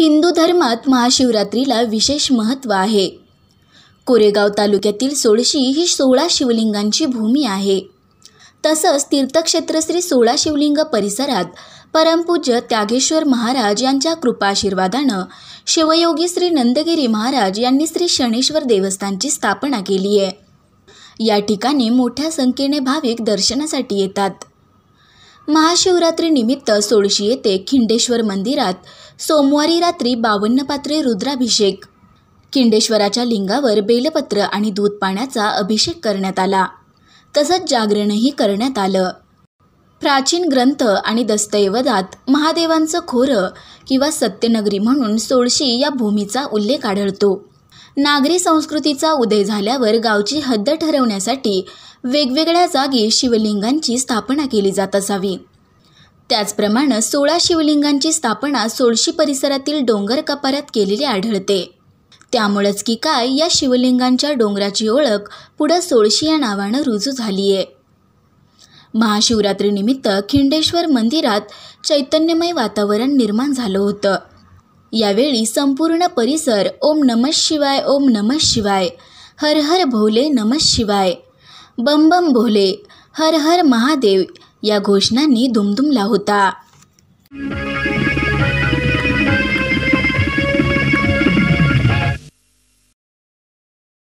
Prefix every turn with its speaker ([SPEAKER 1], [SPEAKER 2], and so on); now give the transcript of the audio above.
[SPEAKER 1] हिंदू धर्मात महाशिवरात्रीला विशेष महत्त्व आहे कोरेगाव तालुक्यातील सोळशी ही सोळा शिवलिंगांची भूमी आहे तसंच तीर्थक्षेत्र श्री सोळा शिवलिंग परिसरात परमपूज्य त्यागेश्वर महाराज यांच्या कृपाशीर्वादानं शिवयोगी श्री नंदगिरी महाराज यांनी श्री शनेश्वर देवस्थानची स्थापना केली आहे या ठिकाणी मोठ्या संख्येने भाविक दर्शनासाठी येतात महाशिवरात्रीनिमित्त सोळशी येथे खिंडेश्वर मंदिरात सोमवारी रात्री बावन्न पात्रे रुद्राभिषेक खिंडेश्वराच्या लिंगावर बेलपत्र आणि दूध पाण्याचा अभिषेक करण्यात आला तसंच जागरणही करण्यात आलं प्राचीन ग्रंथ आणि दस्तऐवजात महादेवांचं खोरं किंवा सत्यनगरी म्हणून सोळशी या भूमीचा उल्लेख आढळतो नागरी संस्कृतीचा उदय झाल्यावर गावची हद्द ठरवण्यासाठी वेगवेगळ्या जागी शिवलिंगांची स्थापना केली जात असावी त्याचप्रमाणे सोळा शिवलिंगांची स्थापना सोळशी परिसरातील डोंगर कपाऱ्यात केलेली आढळते त्यामुळेच की काय या शिवलिंगांच्या डोंगराची ओळख पुढं सोळशी या नावानं रुजू झाली आहे महाशिवरात्रीनिमित्त खिंडेश्वर मंदिरात चैतन्यमय वातावरण निर्माण झालं होतं यावेळी संपूर्ण परिसर ओम नमः शिवाय ओम नमः शिवाय हर हर भोले नमः शिवाय बम बम भोले हर हर महादेव या घोषणांनी दुमदुमला होता